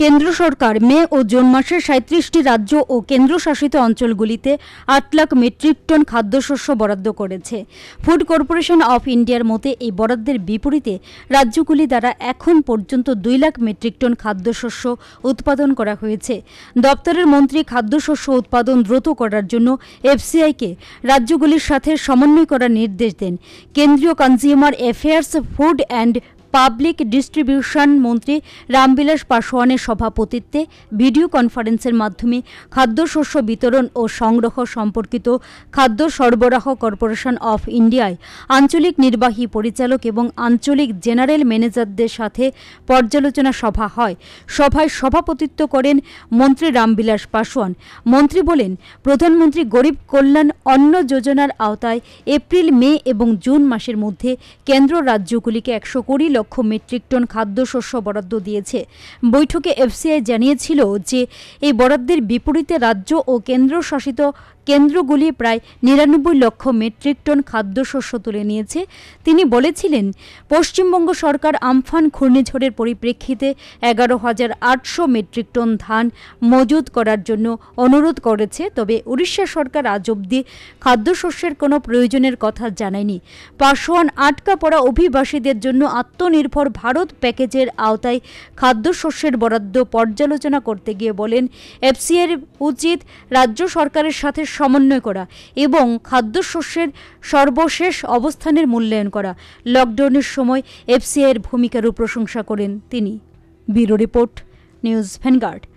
কেন্দ্র সরকার মে ও জুন মাসে সাঁত্রিশটি রাজ্য ও কেন্দ্রশাসিত অঞ্চলগুলিতে আট লাখ মেট্রিক টন খাদ্যশস্য বরাদ্দ করেছে ফুড কর্পোরেশন অফ ইন্ডিয়ার মতে এই বরাদ্দের বিপরীতে রাজ্যগুলি দ্বারা এখন পর্যন্ত দুই লাখ মেট্রিক টন খাদ্যশস্য উৎপাদন করা হয়েছে দপ্তরের মন্ত্রী খাদ্যশস্য উৎপাদন দ্রুত করার জন্য এফসিআইকে রাজ্যগুলির সাথে সমন্বয় করার নির্দেশ দেন কেন্দ্রীয় consumer affairs food and public distribution মন্ত্রী রামবিলাস পাসোয়ানের সভাপতিত্বে ভিডিও কনফারেন্সের মাধ্যমে খাদ্যশস্য বিতরণ ও সংগ্রহ সম্পর্কিত খাদ্য সরবরাহ কর্পোরেশন অফ ইন্ডিয়ায় আঞ্চলিক নির্বাহী পরিচালক এবং আঞ্চলিক জেনারেল ম্যানেজারদের সাথে পর্যালোচনা সভা হয় সভায় সভাপতিত্ব করেন মন্ত্রী রামবিলাস পাসোয়ান মন্ত্রী বলেন প্রধানমন্ত্রী গরিব কল্যাণ অন্ন যোজনার আওতায় এপ্রিল মে এবং জুন মাসের মধ্যে কেন্দ্র রাজ্যগুলিকে একশো কোটি লক্ষ মেট্রিক টন খাদ্যশস্য বরাদ্দ দিয়েছে বৈঠকে এফসিআই জানিয়েছিল যে এই বরাদ্দের বিপরীতে রাজ্য ও কেন্দ্রশাসিত কেন্দ্রগুলি প্রায় নিরানব্বই লক্ষ মেট্রিক টন খাদ্যশস্য তুলে নিয়েছে তিনি বলেছিলেন পশ্চিমবঙ্গ সরকার আমফান ঘূর্ণিঝড়ের পরিপ্রেক্ষিতে এগারো হাজার আটশো মেট্রিক টন ধান মজুত করার জন্য অনুরোধ করেছে তবে উড়িষ্যা সরকার আজ অবধি খাদ্যশস্যের কোনো প্রয়োজনের কথা জানায়নি পাশোয়ান আটকা পড়া অভিবাসীদের জন্য আত্ম আত্মনির্ভর ভারত প্যাকেজের আওতায় খাদ্যশস্যের বরাদ্দ পর্যালোচনা করতে গিয়ে বলেন এফসিএর উচিত রাজ্য সরকারের সাথে সমন্বয় করা এবং খাদ্যশস্যের সর্বশেষ অবস্থানের মূল্যায়ন করা লকডাউনের সময় এফসিআইয়ের ভূমিকারও প্রশংসা করেন তিনি ব্যুরো রিপোর্ট নিউজ ভ্যানগার্ড